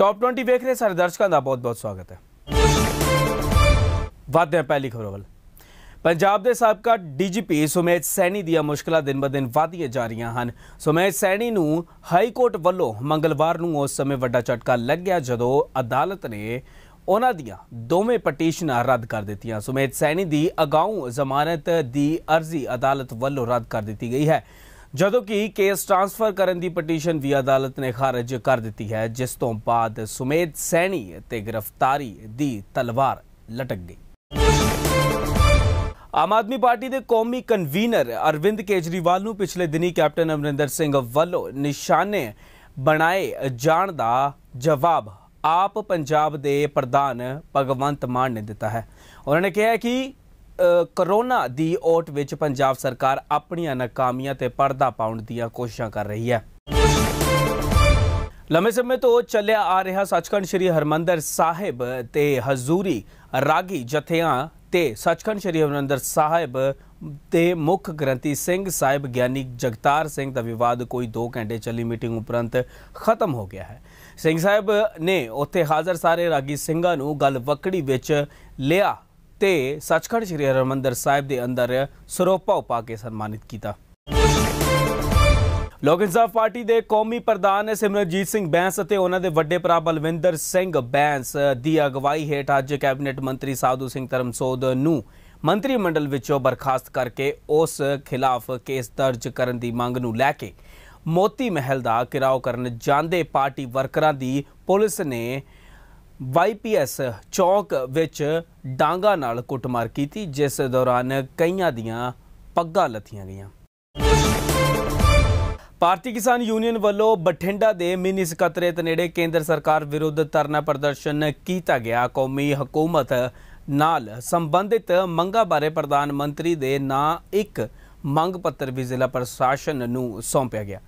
top 20 ਵੇਖ ਰਹੇ ਸਾਰੇ ਦਰਸ਼ਕਾਂ ਦਾ ਬਹੁਤ-ਬਹੁਤ ਸਵਾਗਤ ਹੈ ਵਾਧੇ ਪਹਿਲੀ ਖਬਰ ਵੱਲ ਪੰਜਾਬ ਦੇ ਸਾਬਕਾ ਡੀਜੀਪੀ ਸੁਮੇਤ ਸੈਣੀ ਦੀਆਂ ਮੁਸ਼ਕਲਾਂ ਬਦਨ ਵਧਦੀਆਂ ਜਾ ਰਹੀਆਂ ਹਨ ਸੁਮੇਤ ਸੈਣੀ ਨੂੰ ਹਾਈ ਕੋਰਟ ਵੱਲੋਂ ਮੰਗਲਵਾਰ ਨੂੰ ਉਸ ਸਮੇਂ ਵੱਡਾ ਝਟਕਾ ਲੱਗਿਆ ਜਦੋਂ ਅਦਾਲਤ ਨੇ ਉਹਨਾਂ ਦੀਆਂ ਦੋਵੇਂ ਪਟੀਸ਼ਨਾਂ ਰੱਦ ਕਰ ਦਿੱਤੀਆਂ ਸੁਮੇਤ ਸੈਣੀ ਦੀ ਅਗਾਊਂ ਜ਼ਮਾਨਤ ਦੀ ਅਰਜ਼ੀ ਅਦਾਲਤ ਵੱਲੋਂ ਰੱਦ ਕਰ ਦਿੱਤੀ ਗਈ ਹੈ ਜਦੋਂ ਕਿ ਕੇਸ ਟ੍ਰਾਂਸਫਰ ਕਰਨ ਦੀ ਪਟੀਸ਼ਨ ਵੀ ਅਦਾਲਤ ਨੇ ਖਾਰਜ ਕਰ ਦਿੱਤੀ ਹੈ ਜਿਸ ਤੋਂ ਬਾਅਦ ਸੁਮੇਧ ਸੈਣੀ ਤੇ ਗ੍ਰਿਫਤਾਰੀ ਦੀ ਤਲਵਾਰ ਲਟਕ ਗਈ ਆਮ ਆਦਮੀ ਪਾਰਟੀ ਦੇ ਕੌਮੀ ਕਨਵੀਨਰ ਅਰਵਿੰਦ ਕੇਜਰੀਵਾਲ ਨੂੰ ਪਿਛਲੇ ਦਿਨੀ ਕੈਪਟਨ ਅਮਰਿੰਦਰ ਸਿੰਘ ਵੱਲੋਂ ਨਿਸ਼ਾਨੇ ਬਣਾਏ ਜਾਣ ਦਾ ਜਵਾਬ ਆਪ ਪੰਜਾਬ ਦੇ ਪ੍ਰਧਾਨ ਭਗਵੰਤ ਮਾਨ ਨੇ ਦਿੱਤਾ ਹੈ ਉਹਨਾਂ ਨੇ ਕਿਹਾ ਕਿ ਕਰੋਨਾ ਦੀ ਓਟ ਵਿੱਚ ਪੰਜਾਬ ਸਰਕਾਰ ਆਪਣੀਆਂ ਨਾਕਾਮੀਆਂ ਤੇ ਪਰਦਾ ਪਾਉਣ ਦੀਆਂ ਕੋਸ਼ਿਸ਼ਾਂ ਕਰ ਰਹੀ ਹੈ ਲੰਮੇ ਸਮੇਂ ਤੋਂ ਚੱਲਿਆ ਆ ਰਿਹਾ ਸੱਚਖੰਡ ਸ੍ਰੀ ਹਰਮੰਦਰ ਸਾਹਿਬ ਤੇ ਹਜ਼ੂਰੀ ਰਾਗੀ ਜਥਿਆਂ ਤੇ ਸੱਚਖੰਡ ਸ੍ਰੀ ਹਰਮੰਦਰ ਸਾਹਿਬ ਤੇ ਮੁੱਖ ਗ੍ਰੰਥੀ ਸਿੰਘ ਸਾਹਿਬ ਗਿਆਨੀ ਜਗਤਾਰ ਸਿੰਘ ਦਾ ਵਿਵਾਦ ਕੋਈ 2 ਘੰਟੇ ਚੱਲੀ ਮੀਟਿੰਗ ਉਪਰੰਤ ਖਤਮ ਹੋ ਗਿਆ ਹੈ ਸਿੰਘ ਸਾਹਿਬ ਨੇ ਉੱਥੇ ਹਾਜ਼ਰ ਸਾਰੇ ਰਾਗੀ ਸਿੰਘਾਂ ਨੂੰ ਗੱਲ ਵਕੜੀ ਵਿੱਚ ਲਿਆ ਤੇ ਸੱਚਖੰਡ ਸ੍ਰੀ ਹਰਮੰਦਰ ਸਾਹਿਬ ਦੇ ਅੰਦਰ ਸਰੋਪਾ ਉਪਾ ਕੇ ਸਨਮਾਨਿਤ ਕੀਤਾ ਲੋਕ ਇਨਸਾਫ ਪਾਰਟੀ ਦੇ ਕੌਮੀ ਪ੍ਰਧਾਨ ਸਿਮਰਨਜੀਤ ਸਿੰਘ ਬੈਂਸ ਅਤੇ ਉਹਨਾਂ ਦੇ ਵੱਡੇ ਭਰਾ ਬਲਵਿੰਦਰ ਸਿੰਘ ਬੈਂਸ ਦੀ ਅਗਵਾਈ ਹੇਠ ਅੱਜ ਕੈਬਨਿਟ ਮੰਤਰੀ ਸਾਧੂ ਸਿੰਘ ਧਰਮਸੋਧ ਨੂੰ ਮੰਤਰੀ ਮੰਡਲ ਵਿੱਚੋਂ ਬਰਖਾਸਤ ਕਰਕੇ ਉਸ ਖਿਲਾਫ ਕੇਸ ਦਰਜ ਕਰਨ ਦੀ ਮੰਗ ਨੂੰ ਲੈ ਕੇ ਮੋਤੀ ਮਹਿਲ ਦਾ ਕਿਰਾਓ ਕਰਨ ਜਾਂਦੇ ਪਾਰਟੀ ਵਰਕਰਾਂ ਦੀ ਪੁਲਿਸ ਨੇ ਵਾਈਪੀਐਸ ਚੌਕ ਵਿੱਚ ਡਾਂਗਾ ਨਾਲ ਕੁੱਟਮਾਰ ਕੀਤੀ ਜਿਸ ਦੌਰਾਨ ਕਈਆਂ ਦੀਆਂ ਪੱਗਾਂ ਲੱਥੀਆਂ ਗਈਆਂ ਭਾਰਤੀ ਕਿਸਾਨ ਯੂਨੀਅਨ ਵੱਲੋਂ ਬਠਿੰਡਾ ਦੇ ਮਿੰਨੀ ਸਕੱਤਰੇਤ ਨੇੜੇ ਕੇਂਦਰ ਸਰਕਾਰ ਵਿਰੁੱਧ ਧਰਨਾ ਪ੍ਰਦਰਸ਼ਨ ਕੀਤਾ ਗਿਆ ਕੌਮੀ ਹਕੂਮਤ ਨਾਲ ਸੰਬੰਧਿਤ ਮੰਗਾਂ ਬਾਰੇ ਪ੍ਰਧਾਨ ਮੰਤਰੀ ਦੇ ਨਾਂ ਇੱਕ ਮੰਗ ਪੱਤਰ ਵੀ ਜ਼ਿਲ੍ਹਾ ਪ੍ਰਸ਼ਾਸਨ ਨੂੰ ਸੌਂਪਿਆ ਗਿਆ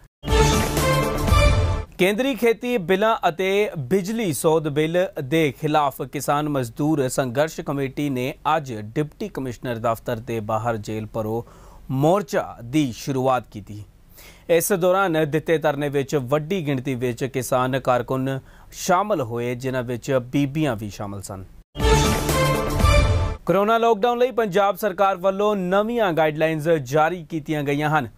ਕੇਂਦਰੀ ਖੇਤੀ ਬਿੱਲਾਂ ਅਤੇ ਬਿਜਲੀ ਸੋਧ ਬਿੱਲ ਦੇ ਖਿਲਾਫ ਕਿਸਾਨ ਮਜ਼ਦੂਰ ਸੰਘਰਸ਼ ਕਮੇਟੀ ਨੇ ਅੱਜ ਡਿਪਟੀ ਕਮਿਸ਼ਨਰ ਦਫ਼ਤਰ ਦੇ ਬਾਹਰ ਜੇਲ੍ਹ ਪਰੋ ਮੋਰਚਾ ਦੀ ਸ਼ੁਰੂਆਤ ਕੀਤੀ ਇਸ ਦੌਰਾਨ ਦਿੱਤੇ ਧਰਨੇ ਵਿੱਚ ਵੱਡੀ ਗਿਣਤੀ ਵਿੱਚ ਕਿਸਾਨ ਕਾਰਕੁਨ ਸ਼ਾਮਲ ਹੋਏ ਜਿਨ੍ਹਾਂ ਵਿੱਚ ਬੀਬੀਆਂ ਵੀ ਸ਼ਾਮਲ ਸਨ ਕਰੋਨਾ ਲੋਕਡਾਊਨ ਲਈ ਪੰਜਾਬ ਸਰਕਾਰ ਵੱਲੋਂ ਨਵੀਆਂ ਗਾਈਡਲਾਈਨਸ ਜਾਰੀ ਕੀਤੀਆਂ ਗਈਆਂ ਹਨ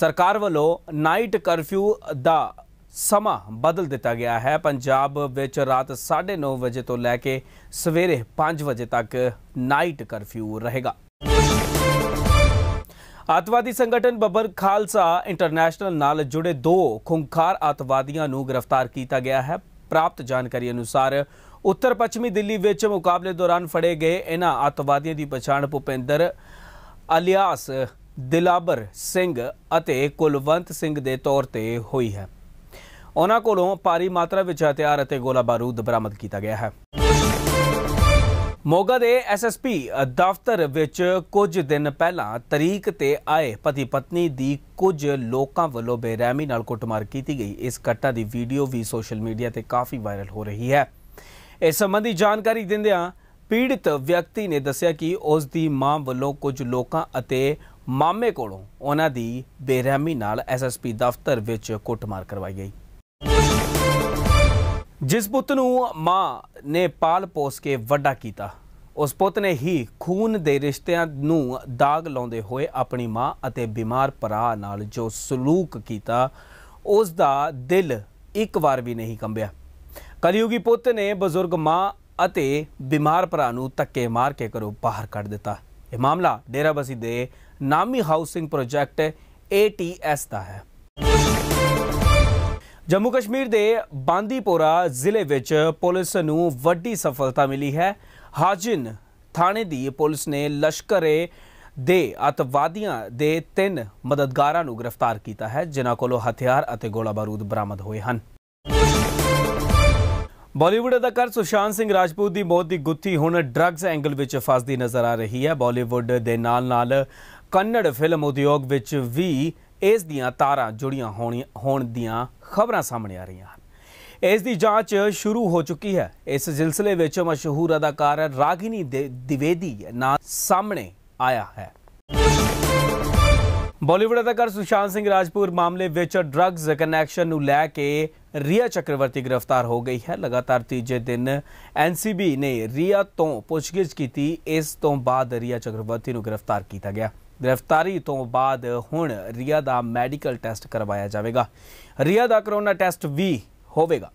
ਸਰਕਾਰ ਵੱਲੋਂ ਨਾਈਟ ਕਰਫਿਊ ਦਾ ਸਮਾਂ ਬਦਲ ਦਿੱਤਾ ਗਿਆ ਹੈ ਪੰਜਾਬ ਵਿੱਚ ਰਾਤ 9:30 ਵਜੇ ਤੋਂ ਲੈ ਕੇ ਸਵੇਰੇ 5 ਵਜੇ ਤੱਕ ਨਾਈਟ ਕਰਫਿਊ ਰਹੇਗਾ ਆਤਵਾਦੀ ਸੰਗਠਨ ਬੱਬਰ ਖਾਲਸਾ ਇੰਟਰਨੈਸ਼ਨਲ ਨਾਲ ਜੁੜੇ ਦੋ ਖੁੰਖਾਰ ਆਤਵਾਦੀਆਂ ਨੂੰ ਗ੍ਰਿਫਤਾਰ ਕੀਤਾ ਗਿਆ ਹੈ ਪ੍ਰਾਪਤ ਜਾਣਕਾਰੀ ਅਨੁਸਾਰ ਉੱਤਰ ਪੱਛਮੀ ਦਿੱਲੀ ਵਿੱਚ ਮੁਕਾਬਲੇ ਦੌਰਾਨ ਫੜੇ ਗਏ ਇਹਨਾਂ ਆਤਵਾਦੀਆਂ ਦੀ ਪਛਾਣ ਭੁਪਿੰਦਰ ਅਲਿਆਸ ਦਿਲਾਬਰ ਸਿੰਘ ਅਤੇ ਕੁਲਵੰਤ ਸਿੰਘ ਦੇ ਤੌਰ ਤੇ ਹੋਈ ਹੈ ਉਹਨਾਂ ਕੋਲੋਂ ਭਾਰੀ ਮਾਤਰਾ ਵਿੱਚ ਹਥਿਆਰ ਅਤੇ ਗੋਲਾ ਬਾਰੂਦ ਬਰਾਮਦ ਕੀਤਾ ਗਿਆ ਹੈ ਮੋਗਾ ਦੇ ਐਸਐਸਪੀ ਦਫ਼ਤਰ ਵਿੱਚ ਕੁਝ ਦਿਨ ਪਹਿਲਾਂ ਤਰੀਕ ਤੇ ਆਏ ਪਤੀ ਪਤਨੀ ਦੀ ਕੁਝ ਲੋਕਾਂ ਵੱਲੋਂ ਬੇਰਹਿਮੀ ਨਾਲ ਕੁੱਟਮਾਰ ਕੀਤੀ ਗਈ ਇਸ ਘਟਨਾ ਦੀ ਵੀਡੀਓ ਵੀ ਸੋਸ਼ਲ ਮੀਡੀਆ ਤੇ ਕਾਫੀ ਵਾਇਰਲ ਹੋ ਰਹੀ ਹੈ ਇਸ ਸੰਬੰਧੀ ਜਾਣਕਾਰੀ ਦਿੰਦਿਆਂ ਪੀੜਿਤ ਵਿਅਕਤੀ ਨੇ ਦੱਸਿਆ ਕਿ ਉਸ ਦੀ ਮਾਂ ਵੱਲੋਂ ਕੁਝ ਲੋਕਾਂ ਅਤੇ ਮਾਮੇ ਕੋਲੋਂ ਉਹਨਾਂ ਦੀ ਬੇਰਹਿਮੀ ਨਾਲ ਐਸਐਸਪੀ ਦਫ਼ਤਰ ਵਿੱਚ ਕੁੱਟਮਾਰ ਕਰਵਾਈ ਗਈ ਜਿਸ ਪੁੱਤ ਨੂੰ ਮਾਂ ਨੇ ਪਾਲ ਪੋਸ ਕੇ ਵੱਡਾ ਕੀਤਾ ਉਸ ਪੁੱਤ ਨੇ ਹੀ ਖੂਨ ਦੇ ਰਿਸ਼ਤਿਆਂ ਨੂੰ ਦਾਗ ਲਾਉਂਦੇ ਹੋਏ ਆਪਣੀ ਮਾਂ ਅਤੇ ਬਿਮਾਰ ਭਰਾ ਨਾਲ ਜੋ ਸਲੂਕ ਕੀਤਾ ਉਸ ਦਾ ਦਿਲ ਇੱਕ ਵਾਰ ਵੀ ਨਹੀਂ ਕੰਬਿਆ ਕਲਯੁਗੀ ਪੁੱਤ ਨੇ ਬਜ਼ੁਰਗ ਮਾਂ ਅਤੇ ਬਿਮਾਰ ਭਰਾ ਨੂੰ ਤੱਕੇ ਮਾਰ ਕੇ ਘਰੋਂ ਬਾਹਰ ਕੱਢ ਦਿੱਤਾ ਇਹ ਮਾਮਲਾ ਡੇਰਾਬਸੀ ਦੇ ਨਾਮੀ ਹਾਊਸਿੰਗ ਪ੍ਰੋਜੈਕਟ ਏਟੀਐਸ ਦਾ ਹੈ ਜੰਮੂ ਕਸ਼ਮੀਰ ਦੇ ਬਾਂਦੀਪੋਰਾ ਜ਼ਿਲ੍ਹੇ ਵਿੱਚ ਪੁਲਿਸ ਨੂੰ ਵੱਡੀ ਸਫਲਤਾ ਮਿਲੀ ਹੈ ਹਾਜਿਨ ਥਾਣੇ ਦੀ ਪੁਲਿਸ ਨੇ ਲਸ਼ਕਰੇ ਦੇ ਅਤਵਾਦੀਆਂ ਦੇ ਤਿੰਨ ਮਦਦਗਾਰਾਂ ਨੂੰ ਗ੍ਰਿਫਤਾਰ ਕੀਤਾ ਹੈ ਜਿਨ੍ਹਾਂ ਕੋਲੋਂ ਹਥਿਆਰ ਅਤੇ ਗੋਲਾ ਬਾਰੂਦ ਬਰਾਮਦ ਹੋਏ ਹਨ ਬਾਲੀਵੁੱਡ ਅਦਾਕਾਰ ਸੁਸ਼ਾਂਤ ਸਿੰਘ ਰਾਜਪੂਤ ਦੀ ਮੌਤ ਦੀ ਗੁੱਥੀ ਹੁਣ ਡਰੱਗਸ ਐਂਗਲ ਵਿੱਚ ਫਸਦੀ ਨਜ਼ਰ ਆ ਰਹੀ ਹੈ ਬਾਲੀਵੁੱਡ ਦੇ ਨਾਲ-ਨਾਲ ਕੰਨੜ ਫਿਲਮ ਉਦਯੋਗ ਵਿੱਚ ਵੀ ਇਸ ਦੀਆਂ ਤਾਰਾਂ ਜੁੜੀਆਂ ਹੋਣ ਦੀਆਂ ਖਬਰਾਂ ਸਾਹਮਣੇ ਆ ਰਹੀਆਂ ਹਨ ਇਸ ਦੀ ਜਾਂਚ ਸ਼ੁਰੂ ਹੋ ਚੁੱਕੀ ਹੈ ਇਸ ਸਿਲਸਿਲੇ ਵਿੱਚ ਮਸ਼ਹੂਰ ਅਦਾਕਾਰ ਰਾਗਿਨੀ ਦਿਵੇਦੀ ਨਾਂ ਸਾਹਮਣੇ ਆਇਆ ਹੈ ਬਾਲੀਵੁੱਡ ਅਦਾਕਾਰ ਸੁਸ਼ਾਂਤ ਸਿੰਘ ਰਾਜਪੂਰ ਮਾਮਲੇ ਵਿੱਚ ਡਰੱਗਸ ਕਨੈਕਸ਼ਨ ਨੂੰ ਲੈ ਕੇ ਰੀਆ ਚੱਕਰਵਰਤੀ ਗ੍ਰਿਫਤਾਰ ਹੋ ਗਈ ਹੈ ਲਗਾਤਾਰ ਤੀਜੇ ਦਿਨ ਐਨਸੀਬੀ ਨੇ ਰੀਆ ਤੋਂ ਪੁੱਛਗਿੱਛ ਕੀਤੀ ਇਸ ਤੋਂ ਬਾਅਦ ਰੀਆ ਚੱਕਰਵਰਤੀ ਨੂੰ ਗ੍ਰਿਫਤਾਰ ਕੀਤਾ ਗਿਆ ਗ੍ਰਿਫਤਾਰੀ ਤੋਂ ਬਾਅਦ ਹੁਣ ਰੀਆ ਦਾ ਮੈਡੀਕਲ ਟੈਸਟ ਕਰਵਾਇਆ ਜਾਵੇਗਾ ਰੀਆ ਦਾ ਕਰੋਨਾ ਟੈਸਟ ਵੀ ਹੋਵੇਗਾ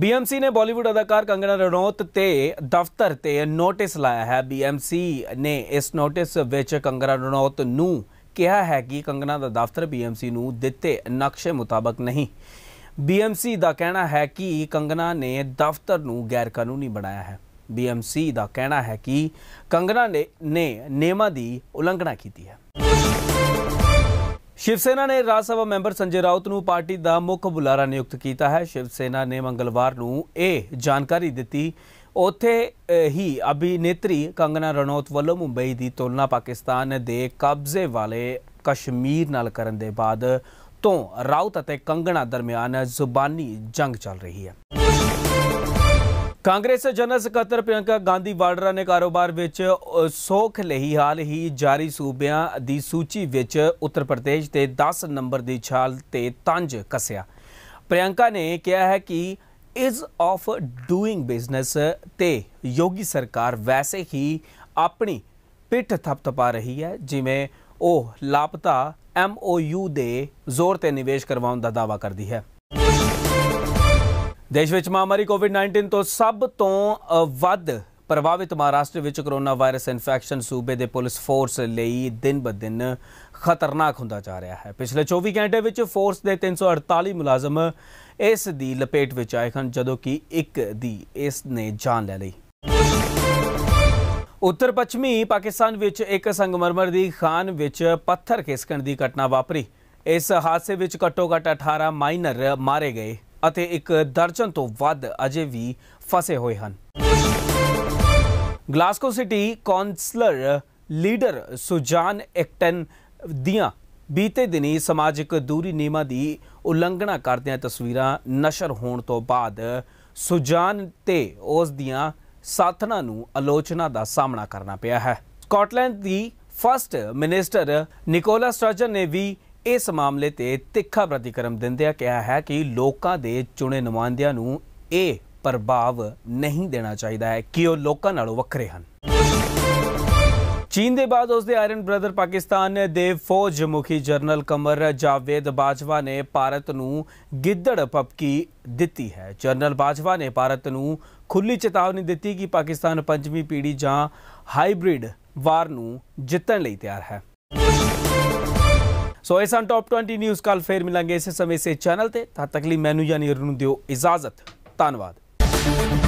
ਬੀਐਮਸੀ ਨੇ ਬਾਲੀਵੁੱਡ ਅਦਾਕਾਰ ਕੰਗਣਾ ਰਣੌਤ ਤੇ ਦਫ਼ਤਰ ਤੇ ਨੋਟਿਸ ਲਾਇਆ ਹੈ ਬੀਐਮਸੀ ਨੇ ਇਸ ਨੋਟਿਸ ਵਿੱਚ ਕੰਗਣਾ ਰਣੌਤ ਨੂੰ ਕਿਹਾ ਹੈ ਕਿ ਕੰਗਣਾ ਦਾ ਦਫ਼ਤਰ ਬੀਐਮਸੀ ਨੂੰ ਦਿੱਤੇ ਨਕਸ਼ੇ ਮੁਤਾਬਕ ਨਹੀਂ ਬੀਐਮਸੀ ਦਾ ਕਹਿਣਾ ਹੈ ਕਿ ਕੰਗਨਾ ਨੇ ਦਫ਼ਤਰ ਨੂੰ ਗੈਰ ਕਾਨੂੰਨੀ ਬਣਾਇਆ ਹੈ ਬੀਐਮਸੀ ਦਾ ਕਹਿਣਾ ਹੈ ਕਿ ਕੰਗਨਾ ਨੇ ਨੇਮਾ ਦੀ ਉਲੰਘਣਾ ਕੀਤੀ ਹੈ ਸ਼ਿਵ ਸੈਨਾ ਨੇ ਰਾਜ ਸਭਾ ਮੈਂਬਰ ਸੰਜੇ ਰਾਉਤ ਨੂੰ ਪਾਰਟੀ ਦਾ ਮੁੱਖ ਬੁਲਾਰਾ ਨਿਯੁਕਤ ਕੀਤਾ ਹੈ ਸ਼ਿਵ ਸੈਨਾ ਨੇ ਮੰਗਲਵਾਰ ਨੂੰ ਇਹ ਜਾਣਕਾਰੀ ਦਿੱਤੀ ਉੱਥੇ ਹੀ ਅਭਿਨੇਤਰੀ ਕੰਗਨਾ ਰਣੌਤ ਵੱਲੋਂ ਮੁੰਬਈ ਦੀ ਤੁਲਨਾ ਪਾਕਿਸਤਾਨ ਦੇ ਕਬਜ਼ੇ ਵਾਲੇ ਕਸ਼ਮੀਰ ਨਾਲ ਕਰਨ ਦੇ ਬਾਅਦ ਤੋਂ ਰਾਉਤ ਅਤੇ ਕੰਗਣਾ ਦਰਮਿਆਨ ਜ਼ੁਬਾਨੀ ਜੰਗ ਚੱਲ ਰਹੀ ਹੈ ਕਾਂਗਰਸ ਜਨਰਲ ਸਕੱਤਰ ਪ੍ਰਿਯੰਕਾ ਗਾਂਧੀ ਵਾਡਰਾ ਨੇ ਕਾਰੋਬਾਰ ਵਿੱਚ ਸੋਖ ਲਈ ਹਾਲ ਹੀ ਜਾਰੀ ਸੂਬਿਆਂ ਦੀ ਸੂਚੀ ਵਿੱਚ ਉੱਤਰ ਪ੍ਰਦੇਸ਼ ਦੇ 10 ਨੰਬਰ ਦੀ ਛਾਲ ਤੇ ਤੰਜ ਕਸਿਆ ਪ੍ਰਿਯੰਕਾ ਨੇ ਕਿਹਾ ਹੈ ਕਿ ਇਜ਼ ਆਫ ਡੂਇੰਗ ਬਿਜ਼ਨਸ ਤੇ ਯੋਗੀ ਸਰਕਾਰ ਵੈਸੇ ਹੀ ਆਪਣੀ ਪਿੱਠ ਥਪਥਪਾ ਰਹੀ ਹੈ ਜਿਵੇਂ ਉਹ ਲਾਪਤਾ ਐਮਓਯੂ ਦੇ ਜ਼ੋਰ ਤੇ ਨਿਵੇਸ਼ ਕਰਵਾਉਣ ਦਾ ਦਾਵਾ ਕਰਦੀ ਹੈ ਦੇਸ਼ ਵਿੱਚ ਮਹਾਮਾਰੀ ਕੋਵਿਡ-19 ਤੋਂ ਸਭ ਤੋਂ ਵੱਧ ਪ੍ਰਭਾਵਿਤ ਮਹਾਰਾਸ਼ਟਰ ਵਿੱਚ ਕਰੋਨਾ ਵਾਇਰਸ ਇਨਫੈਕਸ਼ਨ ਸੂਬੇ ਦੇ ਪੁਲਿਸ ਫੋਰਸ ਲਈ ਦਿਨ ਬਦਿਨ ਖਤਰਨਾਕ ਹੁੰਦਾ ਜਾ ਰਿਹਾ ਹੈ ਪਿਛਲੇ 24 ਘੰਟੇ ਵਿੱਚ ਫੋਰਸ ਦੇ 348 ਮੁਲਾਜ਼ਮ ਇਸ ਦੀ ਲਪੇਟ ਵਿੱਚ ਆਏ ਹਨ ਜਦੋਂ ਕਿ ਇੱਕ ਦੀ ਇਸ ਨੇ ਜਾਨ ਲੈ ਲਈ ਉੱਤਰ ਪੱਛਮੀ ਪਾਕਿਸਤਾਨ ਵਿੱਚ ਇੱਕ ਸੰਗਮਰਮਰ ਦੀ ਖਾਨ ਵਿੱਚ ਪੱਥਰ ਖਿਸਕਣ ਦੀ ਘਟਨਾ ਵਾਪਰੀ ਇਸ ਹਾਦਸੇ ਵਿੱਚ ਘੱਟੋ-ਘੱਟ 18 ਮਾਈਨਰ ਮਾਰੇ ਗਏ ਅਤੇ ਇੱਕ ਦਰਜਨ ਤੋਂ ਵੱਧ ਅਜੇ ਵੀ ਫਸੇ ਹੋਏ ਹਨ Glasgow city councillor leader Susan ਐਕਟਨ ਦੀਆਂ ਬੀਤੇ ਦਿਨੀ ਸਮਾਜਿਕ ਦੂਰੀ ਨਿਯਮਾਂ ਦੀ ਉਲੰਘਣਾ ਕਰਦਿਆਂ ਤਸਵੀਰਾਂ ਨਸ਼ਰ ਹੋਣ ਤੋਂ ਬਾਅਦ ਸੁਜਾਨ ਤੇ ਉਸ ਦੀਆਂ ਸਾਥਣਾਂ ਨੂੰ ਆਲੋਚਨਾ ਦਾ ਸਾਹਮਣਾ ਕਰਨਾ ਪਿਆ ਹੈ ਸਕਾਟਲੈਂਡ ਦੀ ਫਰਸਟ ਮਿਨਿਸਟਰ ਨਿਕੋਲਾ ਸਟਰਜਨ ਨੇ ਵੀ ਇਸ ਮਾਮਲੇ ਤੇ ਤਿੱਖਾ ਪ੍ਰਤੀਕਰਮ ਦਿੰਦਿਆਂ ਕਿਹਾ ਹੈ ਕਿ ਲੋਕਾਂ ਦੇ ਚੁਣੇ ਨੁਮਾਇੰਦਿਆਂ ਨੂੰ ਇਹ ਪ੍ਰਭਾਵ ਨਹੀਂ ਦੇਣਾ ਚਾਹੀਦਾ ਹੈ ਕਿ ਉਹ ਲੋਕਾਂ ਨਾਲੋਂ ਵੱਖਰੇ ਹਨ ਚੀਨ ਦੇ ਬਾਅਦ ਉਸ ਦੇ ਆਇਰਨ ਬ੍ਰਦਰ ਪਾਕਿਸਤਾਨ ਦੇ ਫੌਜ ਮੁਖੀ ਜਨਰਲ ਕਮਰ ਜਾਵੇਦ ਬਾਜਵਾ ਨੇ ਭਾਰਤ ਨੂੰ ਗਿੱਦੜ ਪਪਕੀ ਦਿੱਤੀ ਹੈ ਜਨਰਲ ਬਾਜਵਾ ਨੇ ਭਾਰਤ ਨੂੰ ਖੁੱਲੀ ਚੇਤਾਵਨੀ ਦਿੱਤੀ ਕਿ ਪਾਕਿਸਤਾਨ ਪੰਜਵੀਂ ਪੀੜ੍ਹੀ ਜਾਂ ਹਾਈਬ੍ਰਿਡ ਵਾਰ ਨੂੰ ਜਿੱਤਣ ਲਈ ਤਿਆਰ ਹੈ ਸੋ ਇਸ ਟੌਪ ਟਾਪ 20 ਨਿਊਜ਼ ਕੱਲ ਫੇਰ ਮਿਲਾਂਗੇ ਇਸੇ ਸਮੇਂ ਇਸੇ ਚੈਨਲ ਤੇ ਤਦ ਤੱਕ ਲਈ ਮੈਨੂੰ ਜਾਨੀ ਅਰੁਣ ਦਿਓ ਇਜਾਜ਼ਤ ਧੰਨਵਾਦ